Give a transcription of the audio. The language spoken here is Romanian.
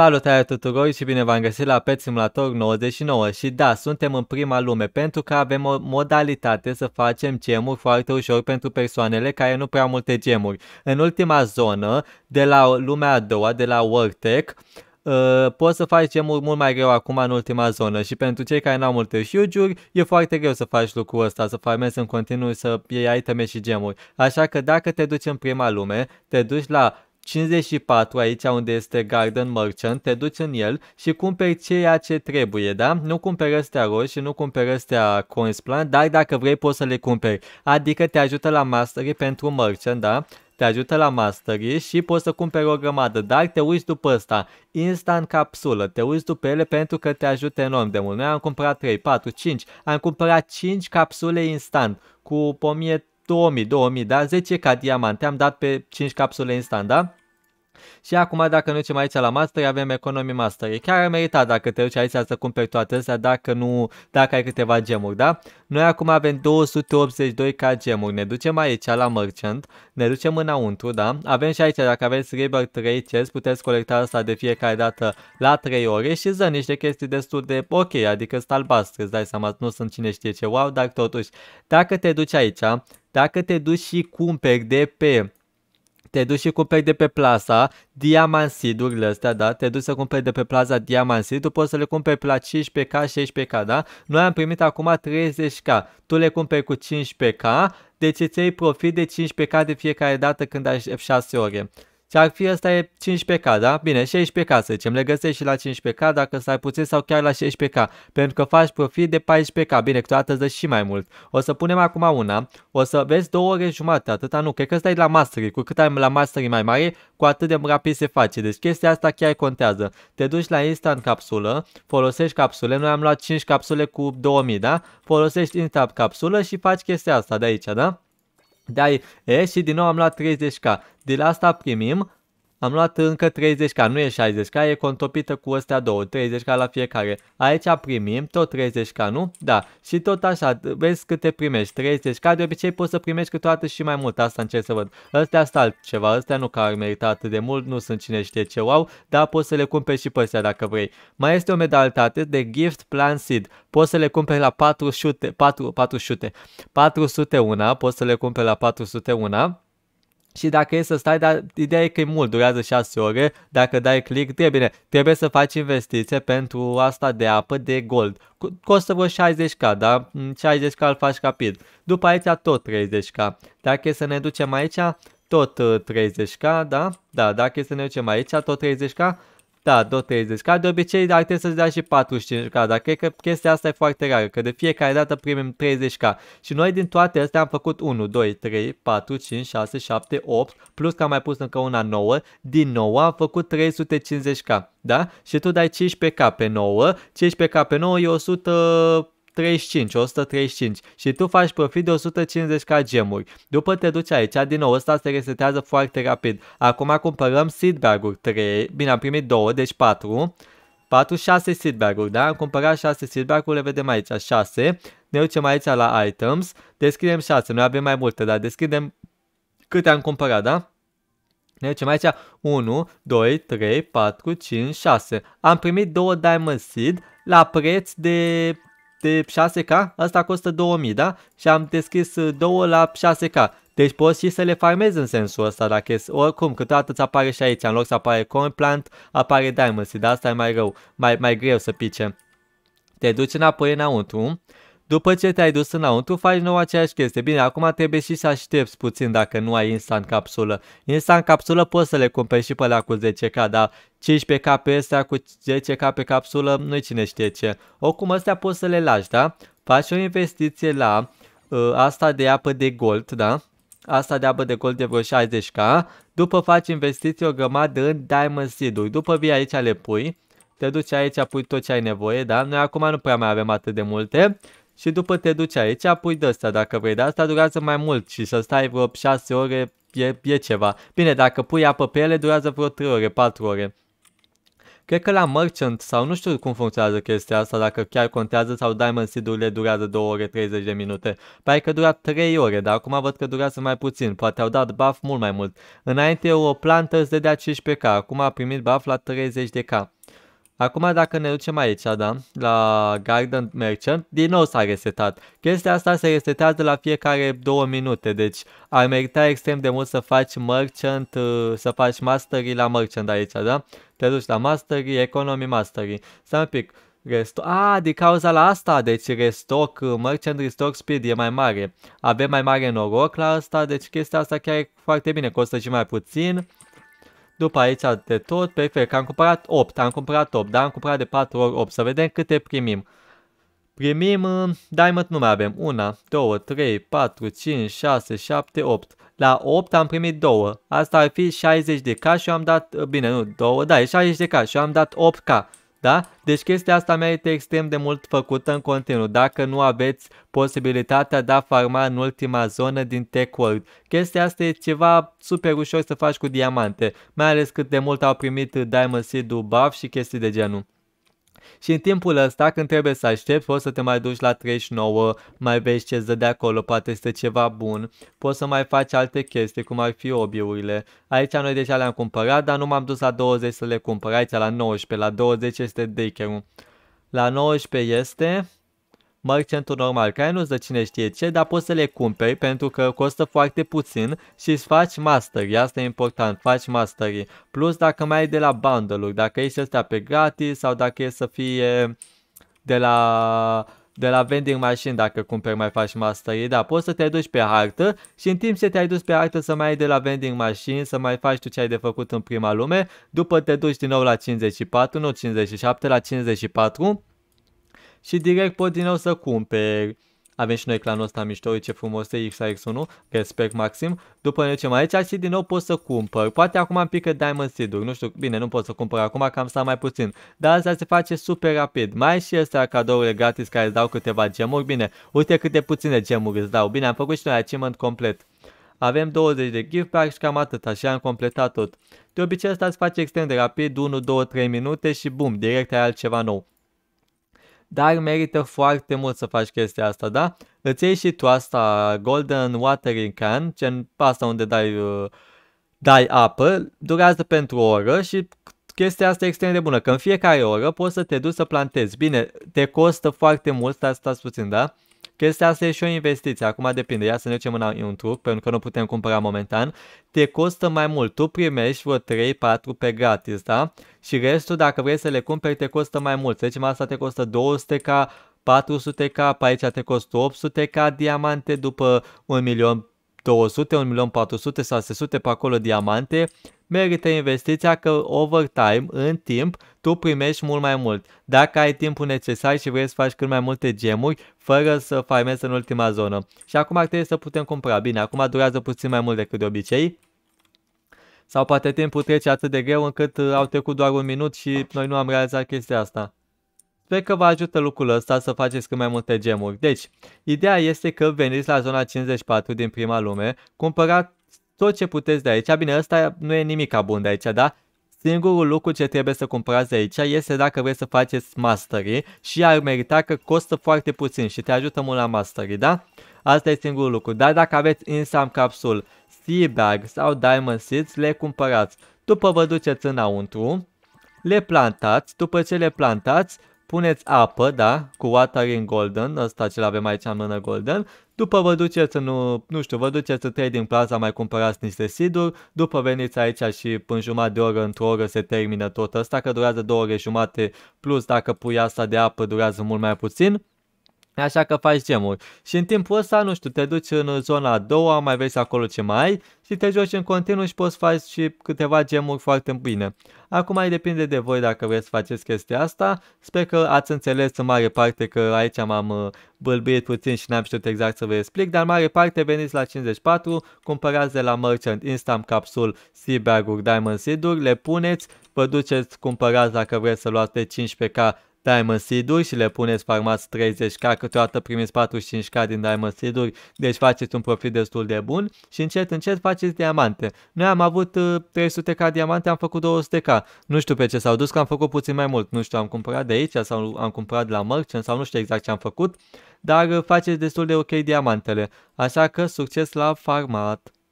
Salutare tuturor și bine v-am găsit la Pet Simulator 99 și da, suntem în prima lume pentru că avem o modalitate să facem gemuri foarte ușor pentru persoanele care nu prea multe gemuri. În ultima zonă, de la lumea a doua, de la Wartec, Uh, poți să faci gemuri mult mai greu acum în ultima zonă și pentru cei care n-au multe huge e foarte greu să faci lucrul ăsta, să farmezi în continuu, să iei iteme și gemuri. Așa că dacă te duci în prima lume, te duci la 54 aici unde este Garden Merchant, te duci în el și cumperi ceea ce trebuie, da? Nu cumperi astea roșii, nu cumperi astea coinsplant, dar dacă vrei poți să le cumperi. Adică te ajută la mastery pentru merchant, da? te ajută la mastery și poți să cumperi o grămadă, dar te uiți după asta, instant capsulă, te uiți după ele pentru că te ajută enorm de mult. Noi am cumpărat 3, 4, 5, am cumpărat 5 capsule instant cu 1000 2000, 2000, da? 10 ca diamante, am dat pe 5 capsule instant, da? Și acum dacă nu ducem aici la master, avem economy master. E chiar meritat dacă te duci aici să cumperi toate astea, dacă, nu, dacă ai câteva gemuri, da? Noi acum avem 282 ca gemuri, ne ducem aici la merchant, ne ducem înăuntru, da? Avem și aici, dacă aveți river 3 chest, puteți colecta asta de fiecare dată la 3 ore și ză niște chestii destul de ok, adică sunt albastre, îți dai seama, nu sunt cine știe ce wow, dar totuși, dacă te duci aici, dacă te duci și cumperi de pe te duci și cumperi de pe plaza Diamant Seed-urile astea, da? Te duci să cumperi de pe plaza Diamant Seed, tu poți să le cumperi pe la 15K, 16K, da? Noi am primit acum 30K, tu le cumperi cu 15K, deci îți iei profit de 15K de fiecare dată când ai 6 ore. Și ar fi asta e 15K, da? Bine, 16K să zicem, le găsești și la 15K dacă stai puțin sau chiar la 16K, pentru că faci profit de 14K, bine, câteodată dă și mai mult. O să punem acum una, o să vezi două ore jumate, atâta nu, cred că stai la mastery, cu cât ai la mastery mai mare, cu atât de rapid se face, deci chestia asta chiar contează. Te duci la instant capsulă, folosești capsule, noi am luat 5 capsule cu 2000, da? Folosești instant capsulă și faci chestia asta de aici, da? Dar e, și din nou am luat 30k. De la asta primim am luat încă 30k, nu e 60k, e contopită cu astea două, 30k la fiecare. Aici primim tot 30k, nu? Da, și tot așa, vezi câte primești, 30k, de obicei poți să primești câteodată și mai mult, asta încerc să văd. Astea sunt altceva, astea nu că ar merita atât de mult, nu sunt cine știe ce wow, dar poți să le cumperi și pe astea dacă vrei. Mai este o medalitate de Gift Plan Seed, poți să le cumperi la 400, 4, 400, 401, poți să le cumperi la 401, și dacă e să stai, dar ideea e că e mult, durează 6 ore, dacă dai click, trebuie bine, trebuie să faci investiție pentru asta de apă, de gold. Costă vreo 60k, da? 60k mm, îl faci rapid. După aici tot 30k. Dacă e să ne ducem aici, tot 30k, uh, da? Da, dacă e să ne ducem aici, tot 30k da, tot 30 Ca de obicei dar trebuie să-ți dea și 45k, dar cred că chestia asta e foarte rară, că de fiecare dată primim 30k. Și noi din toate astea am făcut 1, 2, 3, 4, 5, 6, 7, 8, plus că am mai pus încă una nouă, din nou am făcut 350k, da? Și tu dai 15k pe 9, 15k pe 9 e 100... 35, 135 și tu faci profit de 150k gemuri. După te duci aici, din nou ăsta se resetează foarte rapid. Acum cumpărăm seedbag uri 3, bine am primit 2, deci 4. 4, 6 seedbag uri da? Am cumpărat 6 seedbag uri le vedem aici, 6. Ne ducem aici la items, deschidem 6, noi avem mai multe, dar deschidem câte am cumpărat, da? Ne ducem aici 1, 2, 3, 4, 5, 6. Am primit 2 Diamond Seed la preț de de 6K, asta costă 2000, da? Și am deschis uh, două la 6K. Deci poți și să le farmezi în sensul ăsta dacă e, oricum, câteodată îți apare și aici, în loc să apare corn plant, apare diamond da? seed, asta e mai rău, mai, mai greu să pice. Te duci înapoi înăuntru, după ce te-ai dus înăuntru, faci nou aceeași chestie. Bine, acum trebuie și să aștepți puțin dacă nu ai instant capsulă. Instant capsulă poți să le cumperi și pe la cu 10k, dar 15k pe astea cu 10k pe capsulă, nu cine știe ce. Oricum, astea poți să le lași, da? Faci o investiție la uh, asta de apă de gold, da? asta de apă de gold de vreo 60k, după faci investiție o grămadă în Diamond Seed-uri, după vii aici le pui, te duci aici, pui tot ce ai nevoie, da? Noi acum nu prea mai avem atât de multe, și după te duci aici, apoi de asta dacă vrei, dar asta durează mai mult și să stai vreo 6 ore e, e ceva. Bine, dacă pui apă pe ele, durează vreo 3 ore, 4 ore. Cred că la Merchant sau nu știu cum funcționează chestia asta, dacă chiar contează sau Diamond Seed-urile durează 2 ore 30 de minute. Pare păi că dura 3 ore, dar acum văd că durează mai puțin, poate au dat buff mult mai mult. Înainte o plantă îți dădea 15k, acum a primit buff la 30 de k. Acum dacă ne ducem aici, da, la Garden Merchant, din nou s-a resetat. Chestia asta se resetează la fiecare două minute, deci ar merita extrem de mult să faci Merchant, uh, să faci Mastery la Merchant aici, da? Te duci la Mastery, Economy Mastery. să un pic, Resto A, din cauza la asta, deci restock uh, merchant restock speed e mai mare. Avem mai mare noroc la asta, deci chestia asta chiar e foarte bine, costă și mai puțin. După aici de tot, perfect, am cumpărat 8, am cumpărat 8, dar am cumpărat de 4 ori 8, să vedem câte primim. Primim, uh, diamond nu mai avem, 1, 2, 3, 4, 5, 6, 7, 8. La 8 am primit 2, asta ar fi 60 de K și eu am dat, uh, bine, nu, 2, da, e 60 de K și eu am dat 8 K. Da? Deci chestia asta merită extrem de mult făcută în continuu. Dacă nu aveți posibilitatea de a farma în ultima zonă din Tech World. Chestia asta e ceva super ușor să faci cu diamante. Mai ales cât de mult au primit Diamond Seed-ul buff și chestii de genul. Și în timpul ăsta, când trebuie să aștepți, poți să te mai duci la 39, mai vezi ce de acolo, poate este ceva bun. Poți să mai faci alte chestii, cum ar fi obiurile. Aici noi deja le-am cumpărat, dar nu m-am dus la 20 să le cumpăr. Aici la 19, la 20 este decker -ul. La 19 este mărcentul normal, care nu-ți dă cine știe ce, dar poți să le cumperi pentru că costă foarte puțin și îți faci mastery, asta e important, faci mastery. Plus dacă mai ai de la bundle-uri, dacă ești ăsta pe gratis sau dacă e să fie de la de la vending machine dacă cumperi mai faci mastery, da, poți să te duci pe hartă și în timp ce te-ai dus pe hartă să mai ai de la vending machine, să mai faci tu ce ai de făcut în prima lume, după te duci din nou la 54, nu 57, la 54 și direct pot din nou să cumperi. Avem și noi clanul ăsta mișto, uite ce frumos e XRX1, respect maxim. După ne ducem aici și din nou pot să cumpăr. Poate acum am pică Diamond Seed-uri, nu știu, bine, nu pot să cumpăr acum, că am stat mai puțin. Dar asta se face super rapid. Mai și este cadourile gratis care îți dau câteva gemuri, bine, uite câte puține gemuri îți dau. Bine, am făcut și noi achievement complet. Avem 20 de gift pack și cam atât, așa am completat tot. De obicei asta se face extrem de rapid, 1, 2, 3 minute și bum, direct ai altceva nou dar merită foarte mult să faci chestia asta, da? Îți iei și tu asta, Golden Watering Can, gen pasta unde dai, uh, dai apă, durează pentru o oră și chestia asta e extrem de bună, că în fiecare oră poți să te duci să plantezi. Bine, te costă foarte mult, asta stați puțin, da? Chestia asta e și o investiție. Acum depinde. Ia să ne ducem în un truc, pentru că nu putem cumpăra momentan. Te costă mai mult. Tu primești vreo 3-4 pe gratis, da? Și restul, dacă vrei să le cumperi, te costă mai mult. Să zicem, asta te costă 200 ca 400k, pe aici te costă 800k diamante, după 1 milion 200, 1.400.000, 600 pe acolo diamante, merită investiția că over time, în timp, tu primești mult mai mult. Dacă ai timpul necesar și vrei să faci cât mai multe gemuri, fără să farmezi în ultima zonă. Și acum ar trebui să putem cumpăra. Bine, acum durează puțin mai mult decât de obicei. Sau poate timpul trece atât de greu încât au trecut doar un minut și noi nu am realizat chestia asta. Sper că vă ajută lucrul ăsta să faceți cât mai multe gemuri. Deci, ideea este că veniți la zona 54 din prima lume, cumpărați tot ce puteți de aici. Bine, ăsta nu e nimic bun de aici, da? Singurul lucru ce trebuie să cumpărați de aici este dacă vreți să faceți mastery și ar merita că costă foarte puțin și te ajută mult la mastery, da? Asta e singurul lucru. Dar dacă aveți Insam Capsule, Sea Bag sau Diamond Seeds, le cumpărați. După vă duceți înăuntru, le plantați, după ce le plantați, puneți apă, da, cu water in golden, ăsta ce avem aici în mână golden, după vă duceți în, nu știu, vă duceți în trading plaza, mai cumpărați niște siduri, după veniți aici și în jumătate de oră, într-o oră se termină tot ăsta, că durează două ore jumate, plus dacă pui asta de apă durează mult mai puțin. Așa că faci gemuri. Și în timpul ăsta, nu știu, te duci în zona a doua, mai vezi acolo ce mai ai și te joci în continuu și poți face și câteva gemuri foarte bine. Acum mai depinde de voi dacă vreți să faceți chestia asta. Sper că ați înțeles în mare parte că aici m-am uh, bâlbâit puțin și n-am știut exact să vă explic, dar în mare parte veniți la 54, cumpărați de la Merchant Instant Capsule Seabag-uri, Diamond Seed-uri, le puneți, vă duceți, cumpărați dacă vreți să luați de 15k Diamond Seed-uri și le puneți farmați 30k, câteodată primiți 45k din Diamond Seed-uri, deci faceți un profit destul de bun și încet, încet faceți diamante. Noi am avut 300k uh, diamante, am făcut 200k. Nu știu pe ce s-au dus, că am făcut puțin mai mult. Nu știu, am cumpărat de aici sau am cumpărat de la merchant sau nu știu exact ce am făcut, dar uh, faceți destul de ok diamantele. Așa că succes la farmat!